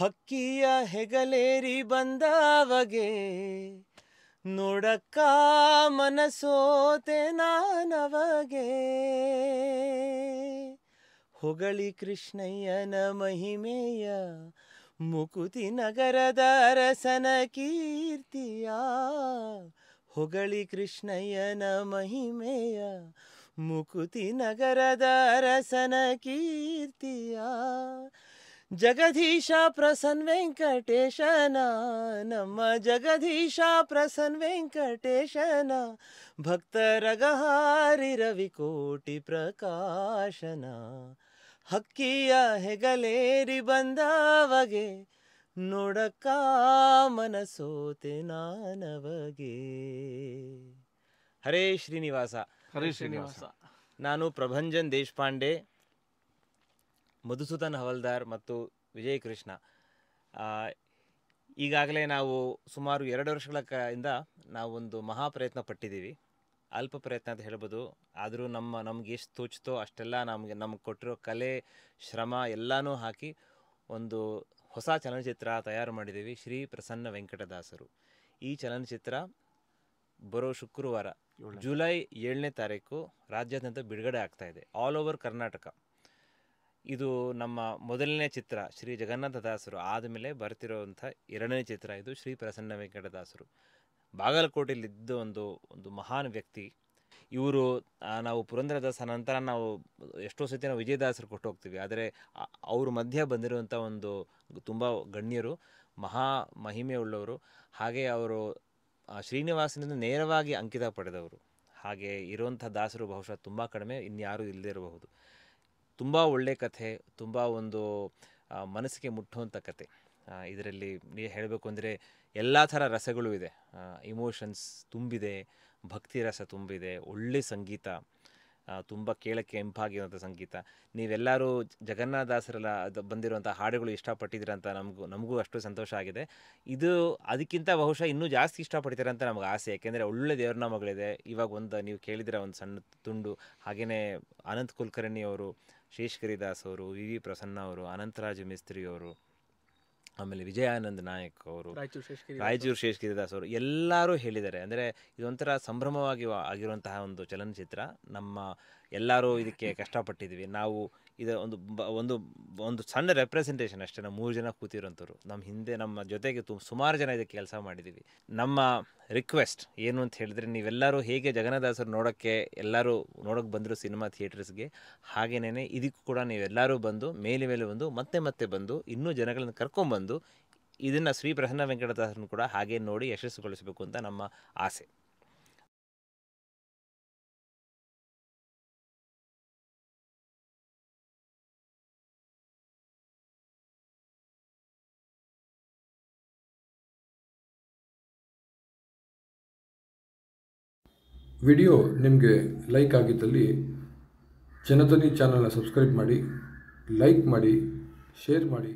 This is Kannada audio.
ಹಕ್ಕಿಯ ಹೆಗಲೇರಿ ಬಂದವಗೆ ನೋಡಕ್ಕ ಮನಸೋತೆ ನಾನವಗೆ ಹೊಗಳಿ ಕೃಷ್ಣಯ್ಯನ ಮಹಿಮೆಯ ಮುಕುತಿ ನಗರದ ಅರಸನ ಕೀರ್ತಿಯ ಹೊಗಳಿ ಕೃಷ್ಣಯ್ಯನ ಮಹಿಮೆಯ ಮುಕುತಿ ನಗರದ ಅರಸನ ಕೀರ್ತಿಯ ಜಗದೀಶ ಪ್ರಸನ್ ವೆಂಕಟೇಶನ ನಮ್ಮ ಜಗದೀಶ ಪ್ರಸನ್ ವೆಂಕಟೇಶನ ಭಕ್ತರಗಹಾರಿ ರವಿಕೋಟಿ ಪ್ರಕಾಶನ ಹಕ್ಕಿಯ ಹೆಗಲೇರಿ ಬಂದವಗೆ ನೋಡಕ್ಕ ಮನಸೋತೆ ನಾನವಗೆ ಹರೇ ಶ್ರೀನಿವಾಸ ಹರೇ ಶ್ರೀನಿವಾಸ ನಾನು ಪ್ರಭಂಜನ್ ದೇಶಪಾಂಡೆ ಮಧುಸೂದನ್ ಹವಲ್ದಾರ್ ಮತ್ತು ವಿಜಯ್ ಕೃಷ್ಣ ಈಗಾಗಲೇ ನಾವು ಸುಮಾರು ಎರಡು ವರ್ಷಗಳ ನಾವು ನಾವೊಂದು ಮಹಾ ಪ್ರಯತ್ನ ಪಟ್ಟಿದ್ದೀವಿ ಅಲ್ಪ ಪ್ರಯತ್ನ ಅಂತ ಹೇಳ್ಬೋದು ಆದರೂ ನಮ್ಮ ನಮ್ಗೆ ಎಷ್ಟು ತೋಚ್ತೋ ಅಷ್ಟೆಲ್ಲ ನಮಗೆ ನಮ್ಗೆ ಕೊಟ್ಟಿರೋ ಕಲೆ ಶ್ರಮ ಎಲ್ಲನೂ ಹಾಕಿ ಒಂದು ಹೊಸ ಚಲನಚಿತ್ರ ತಯಾರು ಮಾಡಿದ್ದೀವಿ ಶ್ರೀ ಪ್ರಸನ್ನ ವೆಂಕಟದಾಸರು ಈ ಚಲನಚಿತ್ರ ಬರೋ ಶುಕ್ರವಾರ ಜುಲೈ ಏಳನೇ ತಾರೀಕು ರಾಜ್ಯಾದ್ಯಂತ ಬಿಡುಗಡೆ ಆಗ್ತಾ ಇದೆ ಆಲ್ ಓವರ್ ಕರ್ನಾಟಕ ಇದು ನಮ್ಮ ಮೊದಲನೇ ಚಿತ್ರ ಶ್ರೀ ಜಗನ್ನಾಥದಾಸರು ಆದಮೇಲೆ ಬರ್ತಿರೋವಂಥ ಎರಡನೇ ಚಿತ್ರ ಇದು ಶ್ರೀ ಪ್ರಸನ್ನ ವೆಂಕಟದಾಸರು ಬಾಗಲಕೋಟೆಯಲ್ಲಿದ್ದ ಒಂದು ಒಂದು ಮಹಾನ್ ವ್ಯಕ್ತಿ ಇವರು ನಾವು ಪುರಂದರದಾಸ ನಂತರ ನಾವು ಎಷ್ಟೋ ಸತಿ ನಾವು ವಿಜಯದಾಸರು ಕೊಟ್ಟು ಹೋಗ್ತೀವಿ ಆದರೆ ಅವ್ರ ಮಧ್ಯ ಬಂದಿರುವಂಥ ಒಂದು ತುಂಬ ಗಣ್ಯರು ಮಹಾ ಮಹಿಮೆ ಉಳ್ಳವರು ಹಾಗೆ ಅವರು ಶ್ರೀನಿವಾಸನಿಂದ ನೇರವಾಗಿ ಅಂಕಿತ ಪಡೆದವರು ಹಾಗೆ ಇರುವಂಥ ದಾಸರು ಬಹುಶಃ ತುಂಬ ಕಡಿಮೆ ಇನ್ಯಾರೂ ಇಲ್ಲದೇ ಇರಬಹುದು ತುಂಬ ಒಳ್ಳೆಯ ಕಥೆ ತುಂಬ ಒಂದು ಮನಸ್ಸಿಗೆ ಮುಟ್ಟುವಂಥ ಕತೆ ಇದರಲ್ಲಿ ಹೇಳಬೇಕು ಅಂದರೆ ಎಲ್ಲ ಥರ ರಸಗಳು ಇದೆ ಇಮೋಷನ್ಸ್ ತುಂಬಿದೆ ಭಕ್ತಿ ರಸ ತುಂಬಿದೆ ಒಳ್ಳೆ ಸಂಗೀತ ತುಂಬ ಕೇಳಕ್ಕೆ ಹೆಂಪಾಗಿರುವಂಥ ಸಂಗೀತ ನೀವೆಲ್ಲರೂ ಜಗನ್ನಾಥದಾಸರೆಲ್ಲ ಅದು ಬಂದಿರುವಂಥ ಹಾಡುಗಳು ಇಷ್ಟಪಟ್ಟಿದ್ದೀರ ಅಂತ ನಮಗೂ ನಮಗೂ ಅಷ್ಟು ಸಂತೋಷ ಆಗಿದೆ ಇದು ಅದಕ್ಕಿಂತ ಬಹುಶಃ ಇನ್ನೂ ಜಾಸ್ತಿ ಇಷ್ಟಪಡ್ತೀರ ಅಂತ ನಮಗೆ ಆಸೆ ಯಾಕೆಂದರೆ ಒಳ್ಳೆ ದೇವ್ರನಾಮಗಳಿದೆ ಇವಾಗ ಒಂದು ನೀವು ಕೇಳಿದಿರ ಒಂದು ಸಣ್ಣ ತುಂಡು ಹಾಗೆಯೇ ಅನಂತ್ ಕುಲಕರ್ಣಿ ಅವರು ಶೇಷ್ ಅವರು ವಿ ವಿ ಪ್ರಸನ್ನ ಅವರು ಅನಂತರಾಜ್ ಮಿಸ್ತ್ರಿ ಅವರು ಆಮೇಲೆ ವಿಜಯಾನಂದ್ ನಾಯಕ್ ಅವರು ರಾಯಚೂರು ದಾಸ್ ಅವರು ಎಲ್ಲರೂ ಹೇಳಿದ್ದಾರೆ ಅಂದರೆ ಇದೊಂಥರ ಸಂಭ್ರಮವಾಗಿ ಆಗಿರುವಂತಹ ಒಂದು ಚಲನಚಿತ್ರ ನಮ್ಮ ಎಲ್ಲರೂ ಇದಕ್ಕೆ ಕಷ್ಟಪಟ್ಟಿದ್ವಿ ನಾವು ಇದು ಒಂದು ಒಂದು ಒಂದು ಸಣ್ಣ ರೆಪ್ರೆಸೆಂಟೇಷನ್ ಅಷ್ಟೇ ನಾವು ಮೂರು ಜನ ಕೂತಿರೋಂಥವ್ರು ನಮ್ಮ ಹಿಂದೆ ನಮ್ಮ ಜೊತೆಗೆ ಸುಮಾರು ಜನ ಇದಕ್ಕೆ ಕೆಲಸ ಮಾಡಿದ್ದೀವಿ ನಮ್ಮ ರಿಕ್ವೆಸ್ಟ್ ಏನು ಅಂತ ಹೇಳಿದ್ರೆ ನೀವೆಲ್ಲರೂ ಹೇಗೆ ಜಗನ್ನದಾಸರು ನೋಡೋಕ್ಕೆ ಎಲ್ಲರೂ ನೋಡೋಕ್ಕೆ ಬಂದರು ಸಿನಿಮಾ ಥಿಯೇಟರ್ಸ್ಗೆ ಹಾಗೇನೇ ಇದಕ್ಕೂ ಕೂಡ ನೀವೆಲ್ಲರೂ ಬಂದು ಮೇಲೆ ಮೇಲೆ ಬಂದು ಮತ್ತೆ ಮತ್ತೆ ಬಂದು ಇನ್ನೂ ಜನಗಳನ್ನು ಕರ್ಕೊಂಡ್ಬಂದು ಇದನ್ನು ಶ್ರೀ ಪ್ರಸನ್ನ ವೆಂಕಟದಾಸರನ್ನು ಕೂಡ ಹಾಗೆ ನೋಡಿ ಯಶಸ್ಸುಗೊಳಿಸಬೇಕು ಅಂತ ನಮ್ಮ ಆಸೆ ವಿಡಿಯೋ ನಿಮಗೆ ಲೈಕ್ ಆಗಿದ್ದಲ್ಲಿ ಜನಧ್ವನಿ ಚಾನಲ್ನ ಸಬ್ಸ್ಕ್ರೈಬ್ ಮಾಡಿ ಲೈಕ್ ಮಾಡಿ ಶೇರ್ ಮಾಡಿ